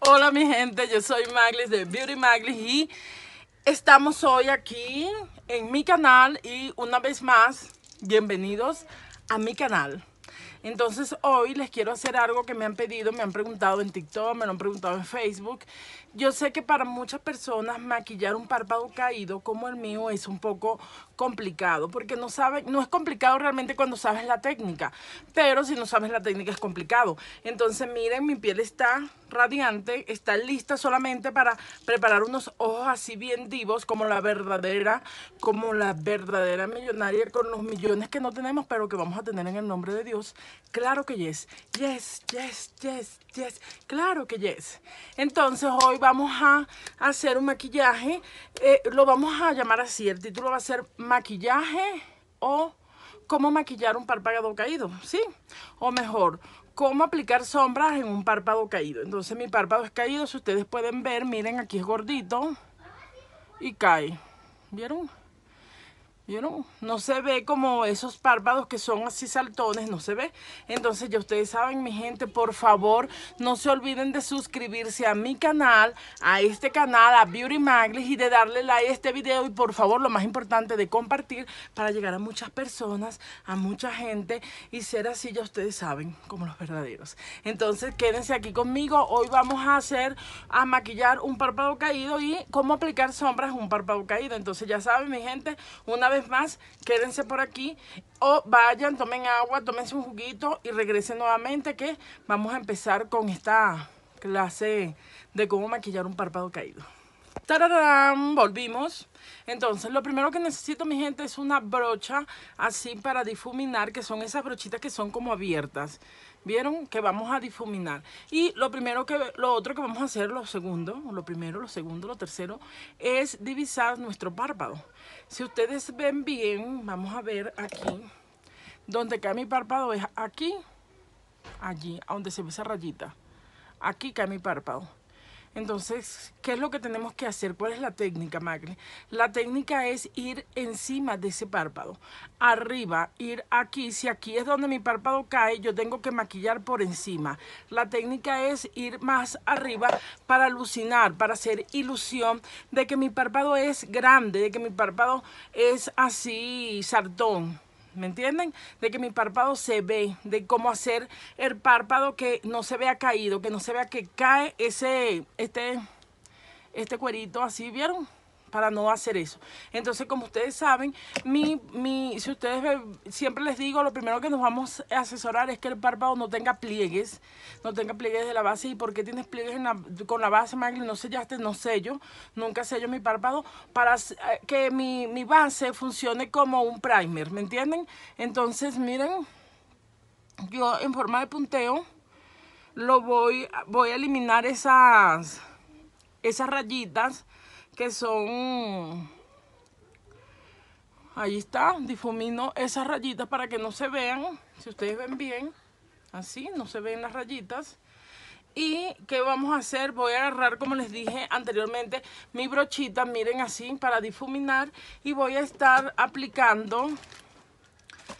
Hola mi gente, yo soy Maglis de Beauty Maglis y estamos hoy aquí en mi canal y una vez más, bienvenidos a mi canal. Entonces hoy les quiero hacer algo que me han pedido, me han preguntado en TikTok, me lo han preguntado en Facebook yo sé que para muchas personas maquillar un párpado caído como el mío es un poco complicado, porque no sabe no es complicado realmente cuando sabes la técnica, pero si no sabes la técnica es complicado. Entonces, miren, mi piel está radiante, está lista solamente para preparar unos ojos así bien divos, como la verdadera, como la verdadera millonaria con los millones que no tenemos, pero que vamos a tener en el nombre de Dios. Claro que yes, yes, yes, yes, yes, claro que yes. Entonces, hoy vamos a hacer un maquillaje, eh, lo vamos a llamar así, el título va a ser maquillaje o cómo maquillar un párpado caído, ¿sí? O mejor, cómo aplicar sombras en un párpado caído. Entonces mi párpado es caído, si ustedes pueden ver, miren, aquí es gordito y cae. ¿Vieron? no se ve como esos párpados que son así saltones, no se ve. Entonces ya ustedes saben, mi gente, por favor, no se olviden de suscribirse a mi canal, a este canal, a Beauty Maglis y de darle like a este video y por favor, lo más importante, de compartir para llegar a muchas personas, a mucha gente y ser así, ya ustedes saben, como los verdaderos. Entonces quédense aquí conmigo, hoy vamos a hacer, a maquillar un párpado caído y cómo aplicar sombras un párpado caído. Entonces ya saben, mi gente, una vez más, quédense por aquí o vayan, tomen agua, tómense un juguito y regresen nuevamente que vamos a empezar con esta clase de cómo maquillar un párpado caído. Volvimos. Entonces, lo primero que necesito, mi gente, es una brocha así para difuminar, que son esas brochitas que son como abiertas. ¿Vieron? Que vamos a difuminar. Y lo primero que, lo otro que vamos a hacer, lo segundo, lo primero, lo segundo, lo tercero, es divisar nuestro párpado. Si ustedes ven bien, vamos a ver aquí, donde cae mi párpado es aquí, allí, a donde se ve esa rayita. Aquí cae mi párpado. Entonces, ¿qué es lo que tenemos que hacer? ¿Cuál es la técnica, Magli? La técnica es ir encima de ese párpado, arriba, ir aquí. Si aquí es donde mi párpado cae, yo tengo que maquillar por encima. La técnica es ir más arriba para alucinar, para hacer ilusión de que mi párpado es grande, de que mi párpado es así, sartón. ¿Me entienden? De que mi párpado se ve, de cómo hacer el párpado que no se vea caído, que no se vea que cae ese, este, este cuerito así, ¿vieron? para no hacer eso. Entonces, como ustedes saben, mi, si ustedes siempre les digo, lo primero que nos vamos a asesorar es que el párpado no tenga pliegues, no tenga pliegues de la base. ¿Y por qué tienes pliegues con la base, Magli? No sellaste, no sello, nunca sello mi párpado para eh, que mi, mi base funcione como un primer, ¿me entienden? Entonces, miren, yo en forma de punteo lo voy, voy a eliminar esas, esas rayitas que son... Ahí está, difumino esas rayitas para que no se vean, si ustedes ven bien, así, no se ven las rayitas. ¿Y qué vamos a hacer? Voy a agarrar, como les dije anteriormente, mi brochita, miren así, para difuminar. Y voy a estar aplicando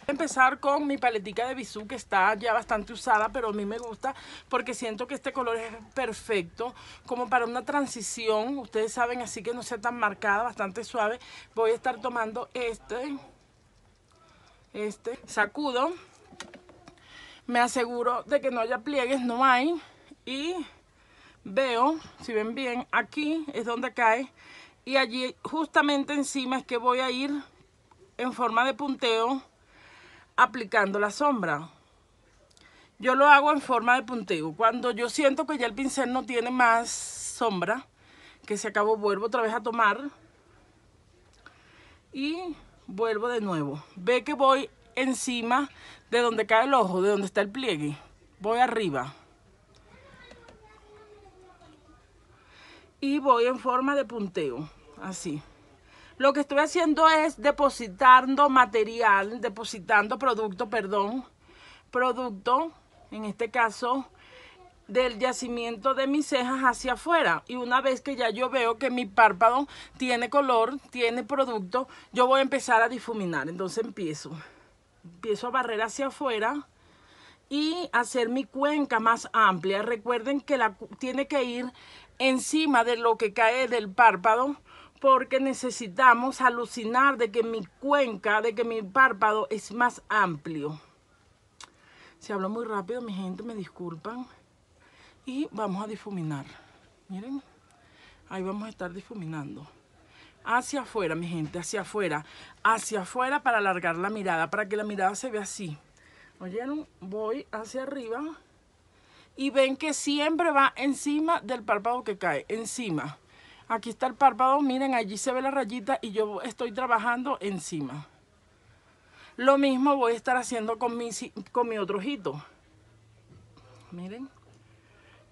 empezar con mi paletica de Bisú que está ya bastante usada, pero a mí me gusta porque siento que este color es perfecto como para una transición. Ustedes saben, así que no sea tan marcada, bastante suave. Voy a estar tomando este, este, sacudo. Me aseguro de que no haya pliegues, no hay. Y veo, si ven bien, aquí es donde cae y allí justamente encima es que voy a ir en forma de punteo aplicando la sombra. Yo lo hago en forma de punteo. Cuando yo siento que ya el pincel no tiene más sombra, que se acabó, vuelvo otra vez a tomar. Y vuelvo de nuevo. Ve que voy encima de donde cae el ojo, de donde está el pliegue. Voy arriba. Y voy en forma de punteo, así. Lo que estoy haciendo es depositando material, depositando producto, perdón, producto, en este caso, del yacimiento de mis cejas hacia afuera. Y una vez que ya yo veo que mi párpado tiene color, tiene producto, yo voy a empezar a difuminar. Entonces empiezo. Empiezo a barrer hacia afuera y hacer mi cuenca más amplia. Recuerden que la, tiene que ir encima de lo que cae del párpado porque necesitamos alucinar de que mi cuenca, de que mi párpado es más amplio. Se habló muy rápido, mi gente, me disculpan. Y vamos a difuminar. Miren, ahí vamos a estar difuminando. Hacia afuera, mi gente, hacia afuera. Hacia afuera para alargar la mirada, para que la mirada se vea así. ¿Oyeron? Voy hacia arriba y ven que siempre va encima del párpado que cae, encima. Aquí está el párpado, miren, allí se ve la rayita y yo estoy trabajando encima. Lo mismo voy a estar haciendo con mi, otro ojito. Miren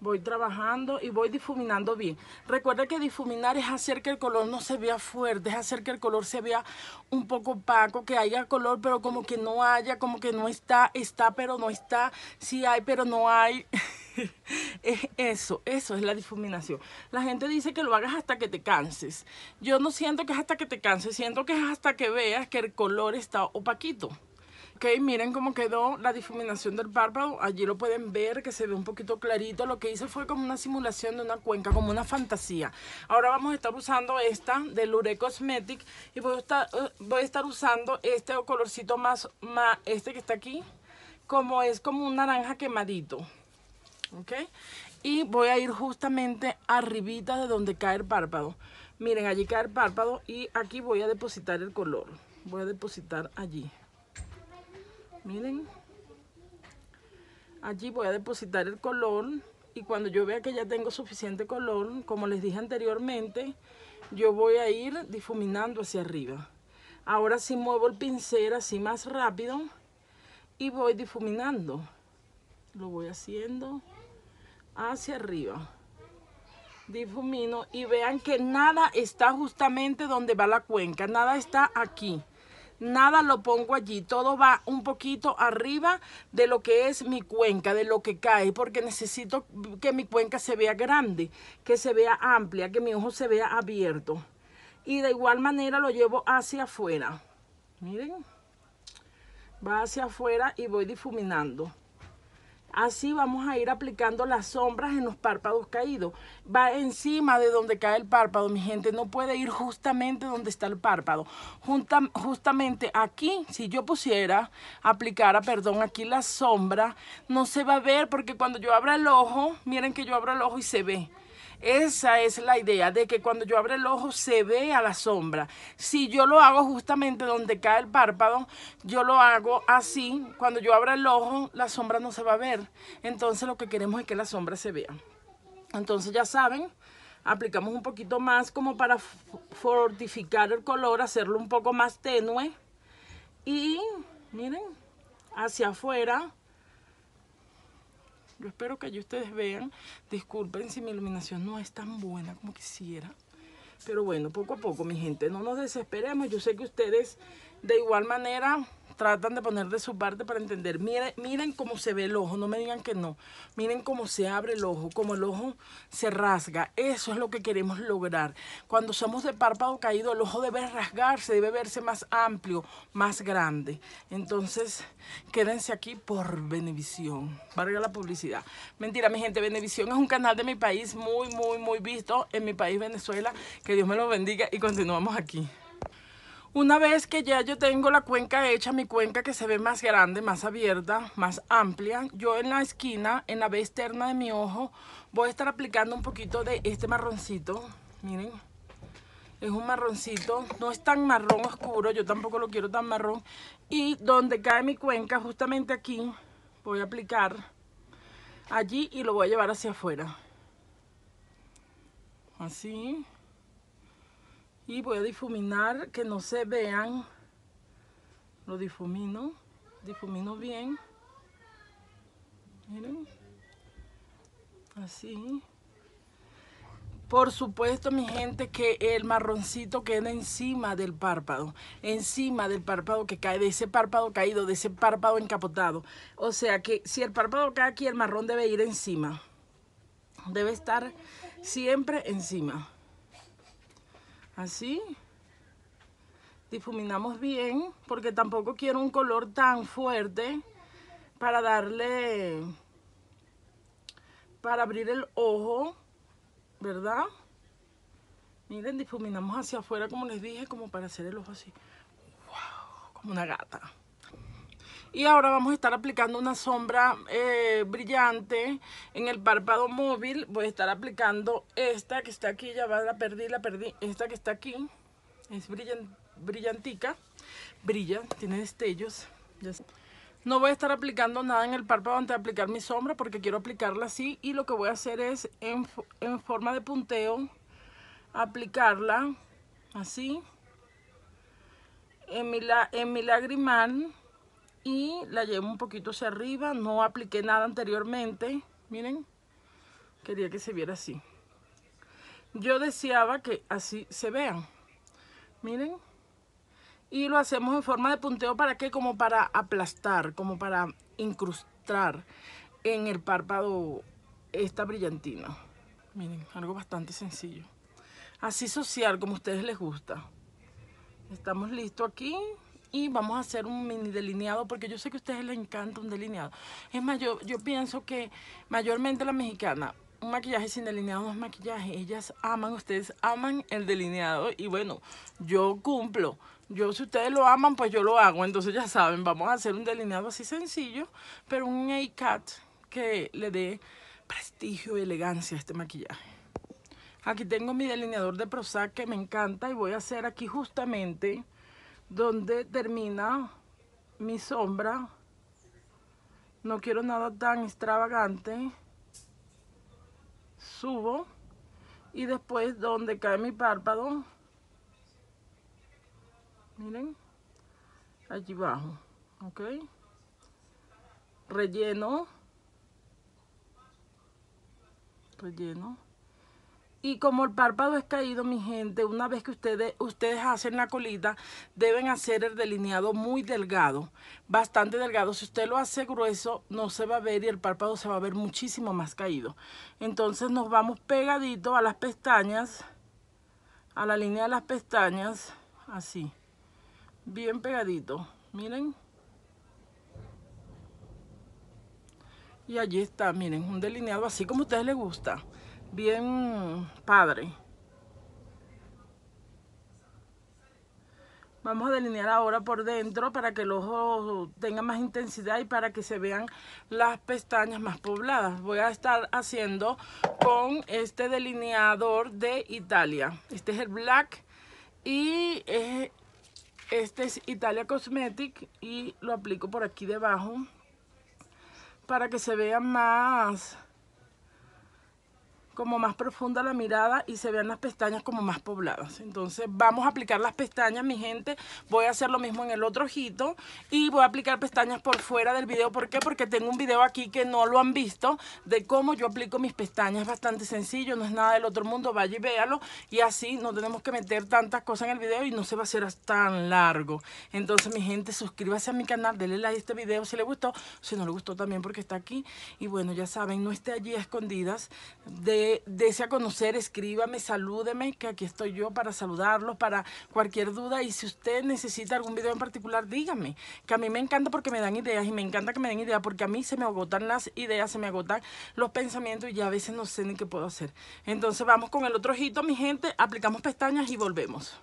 voy trabajando y voy difuminando bien. Recuerda que difuminar es hacer que el color no se vea fuerte, es hacer que el color se vea un poco opaco, que haya color, pero como que no haya, como que no está, está, pero no está, sí hay, pero no hay. Es eh, eso, eso es la difuminación. La gente dice que lo hagas hasta que te canses. Yo no siento que es hasta que te canses, siento que es hasta que veas que el color está opaquito. Ok, miren cómo quedó la difuminación del párpado. Allí lo pueden ver, que se ve un poquito clarito. Lo que hice fue como una simulación de una cuenca, como una fantasía. Ahora vamos a estar usando esta de Lure Cosmetic. Y eh, voy a estar, usando este colorcito más, más, este que está aquí. Como es como un naranja quemadito. ¿ok? Y voy a ir justamente arribita de donde cae el párpado. Miren, allí cae el párpado y aquí voy a depositar el color. Voy a depositar allí. Miren. Allí voy a depositar el color y cuando yo vea que ya tengo suficiente color, como les dije anteriormente, yo voy a ir difuminando hacia arriba. Ahora sí muevo el pincel así más rápido y voy difuminando. Lo voy haciendo hacia arriba. Difumino y vean que nada está justamente donde va la cuenca. Nada está aquí. Nada lo pongo allí. Todo va un poquito arriba de lo que es mi cuenca, de lo que cae. Porque necesito que mi cuenca se vea grande, que se vea amplia, que mi ojo se vea abierto. Y de igual manera lo llevo hacia afuera. Miren. Va hacia afuera y voy difuminando. Así vamos a ir aplicando las sombras en los párpados caídos. Va encima de donde cae el párpado, mi gente. No puede ir justamente donde está el párpado. justamente aquí, si yo pusiera, aplicara, perdón, aquí la sombra, no se va a ver porque cuando yo abra el ojo, miren que yo abro el ojo y se ve. Esa es la idea de que cuando yo abro el ojo se ve a la sombra. Si yo lo hago justamente donde cae el párpado, yo lo hago así. Cuando yo abro el ojo, la sombra no se va a ver. Entonces lo que queremos es que la sombra se vea. Entonces ya saben, aplicamos un poquito más como para fortificar el color, hacerlo un poco más tenue. Y miren, hacia afuera yo espero que allí ustedes vean. Disculpen si mi iluminación no es tan buena como quisiera. Pero bueno, poco a poco, mi gente, no nos desesperemos. Yo sé que ustedes de igual manera tratan de poner de su parte para entender. Miren, miren cómo se ve el ojo, no me digan que no. Miren cómo se abre el ojo, cómo el ojo se rasga. Eso es lo que queremos lograr. Cuando somos de párpado caído, el ojo debe rasgarse, debe verse más amplio, más grande. Entonces, quédense aquí por Benevisión. Valga la publicidad. Mentira, mi gente, Benevisión es un canal de mi país muy, muy, muy visto en mi país Venezuela. Que Dios me lo bendiga y continuamos aquí. Una vez que ya yo tengo la cuenca hecha, mi cuenca que se ve más grande, más abierta, más amplia, yo en la esquina, en la B externa de mi ojo, voy a estar aplicando un poquito de este marroncito. Miren, es un marroncito, no es tan marrón oscuro, yo tampoco lo quiero tan marrón. Y donde cae mi cuenca, justamente aquí, voy a aplicar allí y lo voy a llevar hacia afuera. Así y voy a difuminar que no se vean lo difumino difumino bien miren así por supuesto, mi gente, que el marroncito queda encima del párpado, encima del párpado que cae, de ese párpado caído, de ese párpado encapotado. O sea que si el párpado cae aquí, el marrón debe ir encima. Debe estar siempre encima. Así. ¿Ah, difuminamos bien porque tampoco quiero un color tan fuerte para darle, para abrir el ojo, ¿verdad? Miren, difuminamos hacia afuera como les dije, como para hacer el ojo así. ¡Wow! Como una gata y ahora vamos a estar aplicando una sombra eh, brillante en el párpado móvil voy a estar aplicando esta que está aquí ya va la perdí la perdí esta que está aquí es brillantica brilla tiene destellos no voy a estar aplicando nada en el párpado antes de aplicar mi sombra porque quiero aplicarla así y lo que voy a hacer es en, forma de punteo aplicarla así en en mi lagrimal y la llevo un poquito hacia arriba. No apliqué nada anteriormente. Miren, quería que se viera así. Yo deseaba que así se vean. Miren. Y lo hacemos en forma de punteo. ¿Para qué? Como para aplastar, como para incrustar en el párpado esta brillantina. Miren, algo bastante sencillo. Así social, como a ustedes les gusta. Estamos listos aquí y vamos a hacer un mini delineado porque yo sé que a ustedes les encanta un delineado. Es más, yo, pienso que mayormente la mexicana, un maquillaje sin delineado no es maquillaje. Ellas aman, ustedes aman el delineado y bueno, yo cumplo. Yo, si ustedes lo aman, pues yo lo hago. Entonces ya saben, vamos a hacer un delineado así sencillo, pero un a cut que le dé prestigio y elegancia a este maquillaje. Aquí tengo mi delineador de Prozac que me encanta y voy a hacer aquí justamente donde termina mi sombra. No quiero nada tan extravagante. Subo y después donde cae mi párpado, miren, allí abajo, ¿ok? Relleno, relleno. Y como el párpado es caído, mi gente, una vez que ustedes, ustedes hacen la colita, deben hacer el delineado muy delgado, bastante delgado. Si usted lo hace grueso, no se va a ver y el párpado se va a ver muchísimo más caído. Entonces nos vamos pegadito a las pestañas, a la línea de las pestañas, así, bien pegadito. Miren. Y allí está, miren, un delineado así como a ustedes les gusta bien padre. Vamos a delinear ahora por dentro para que el ojo tenga más intensidad y para que se vean las pestañas más pobladas. Voy a estar haciendo con este delineador de Italia. Este es el Black y este es Italia Cosmetic y lo aplico por aquí debajo para que se vea más como más profunda la mirada y se vean las pestañas como más pobladas. Entonces vamos a aplicar las pestañas, mi gente. Voy a hacer lo mismo en el otro ojito y voy a aplicar pestañas por fuera del video. ¿Por qué? Porque tengo un video aquí que no lo han visto de cómo yo aplico mis pestañas. Es bastante sencillo, no es nada del otro mundo. Vaya y véalo y así no tenemos que meter tantas cosas en el video y no se va a hacer tan largo. Entonces, mi gente, suscríbase a mi canal, denle like a este video si le gustó, si no le gustó también porque está aquí. Y bueno, ya saben, no esté allí a escondidas de eh, desea conocer, escríbame, salúdeme, que aquí estoy yo para saludarlos, para cualquier duda. Y si usted necesita algún video en particular, dígame, que a mí me encanta porque me dan ideas y me encanta que me den ideas porque a mí se me agotan las ideas, se me agotan los pensamientos y ya a veces no sé ni qué puedo hacer. Entonces vamos con el otro ojito, mi gente, aplicamos pestañas y volvemos.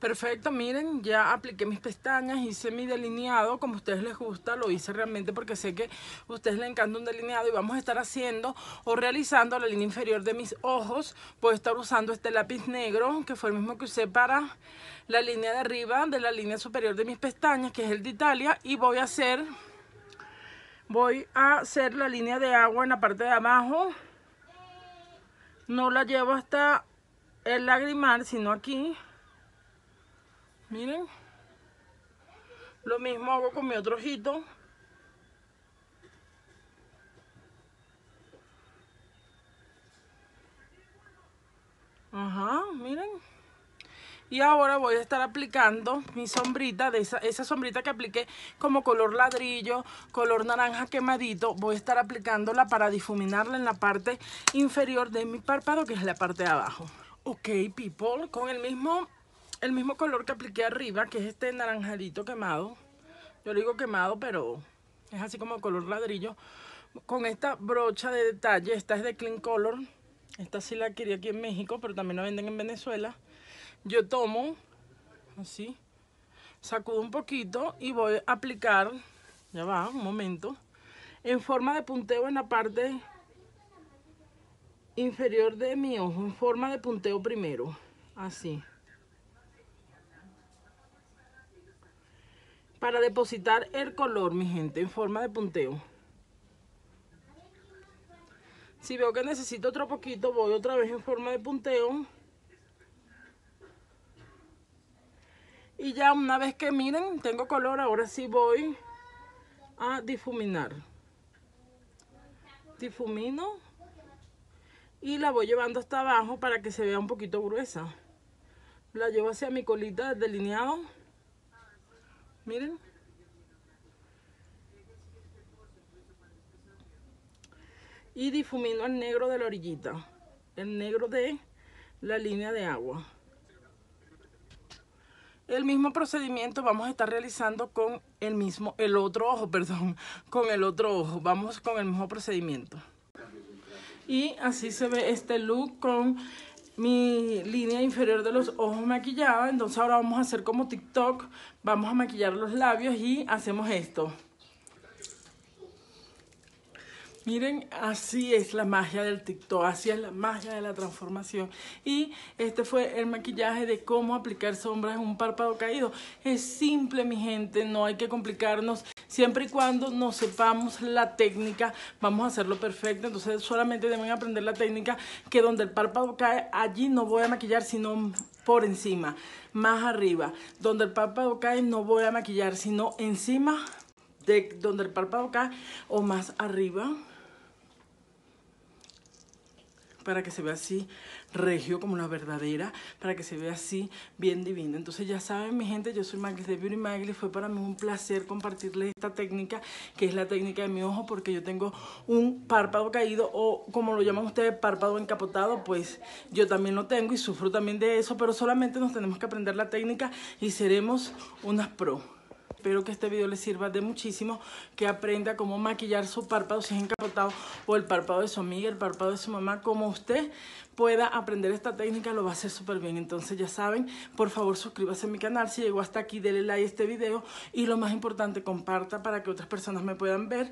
Perfecto, miren, ya apliqué mis pestañas, hice mi delineado, como a ustedes les gusta, lo hice realmente porque sé que a ustedes les encanta un delineado y vamos a estar haciendo o realizando la línea inferior de mis ojos. Voy a estar usando este lápiz negro, que fue el mismo que usé para la línea de arriba de la línea superior de mis pestañas, que es el de Italia, y voy a hacer, voy a hacer la línea de agua en la parte de abajo. No la llevo hasta el lagrimal, sino aquí. Miren. Lo mismo hago con mi otro ojito. Ajá, miren. Y ahora voy a estar aplicando mi sombrita, de esa, esa sombrita que apliqué como color ladrillo, color naranja quemadito. Voy a estar aplicándola para difuminarla en la parte inferior de mi párpado, que es la parte de abajo. Ok, people, con el mismo el mismo color que apliqué arriba, que es este naranjalito quemado. Yo le digo quemado, pero es así como color ladrillo. Con esta brocha de detalle, esta es de Clean Color. Esta sí la adquirí aquí en México, pero también la venden en Venezuela. Yo tomo, así, sacudo un poquito y voy a aplicar, ya va, un momento, en forma de punteo en la parte inferior de mi ojo, en forma de punteo primero, así. para depositar el color, mi gente, en forma de punteo. Si veo que necesito otro poquito, voy otra vez en forma de punteo. Y ya una vez que miren, tengo color, ahora sí voy a difuminar. Difumino. Y la voy llevando hasta abajo para que se vea un poquito gruesa. La llevo hacia mi colita del delineado. Miren. Y difumino el negro de la orillita. El negro de la línea de agua. El mismo procedimiento vamos a estar realizando con el mismo, el otro ojo, perdón, con el otro ojo. Vamos con el mismo procedimiento. Y así se ve este look con mi línea inferior de los ojos maquillada. Entonces ahora vamos a hacer como TikTok, vamos a maquillar los labios y hacemos esto. Miren, así es la magia del TikTok, así es la magia de la transformación. Y este fue el maquillaje de cómo aplicar sombras en un párpado caído. Es simple, mi gente, no hay que complicarnos. Siempre y cuando nos sepamos la técnica, vamos a hacerlo perfecto. Entonces solamente deben aprender la técnica que donde el párpado cae, allí no voy a maquillar, sino por encima, más arriba. Donde el párpado cae, no voy a maquillar, sino encima de donde el párpado cae o más arriba para que se vea así regio como la verdadera, para que se vea así bien divino. Entonces ya saben mi gente, yo soy Maggie de Beauty Maglis, fue para mí un placer compartirles esta técnica que es la técnica de mi ojo porque yo tengo un párpado caído o como lo llaman ustedes párpado encapotado, pues yo también lo tengo y sufro también de eso, pero solamente nos tenemos que aprender la técnica y seremos unas pro. Espero que este video les sirva de muchísimo, que aprenda cómo maquillar su párpado si es encapotado o el párpado de su amiga, el párpado de su mamá, como usted pueda aprender esta técnica lo va a hacer súper bien. Entonces ya saben, por favor suscríbase a mi canal. Si llegó hasta aquí, denle like a este video y lo más importante, comparta para que otras personas me puedan ver.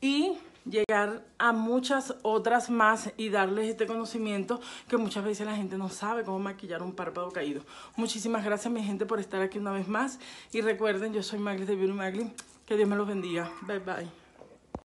Y llegar a muchas otras más y darles este conocimiento que muchas veces la gente no sabe cómo maquillar un párpado caído. Muchísimas gracias mi gente por estar aquí una vez más y recuerden, yo soy Magli de Beauty Magli, que Dios me los bendiga. Bye bye.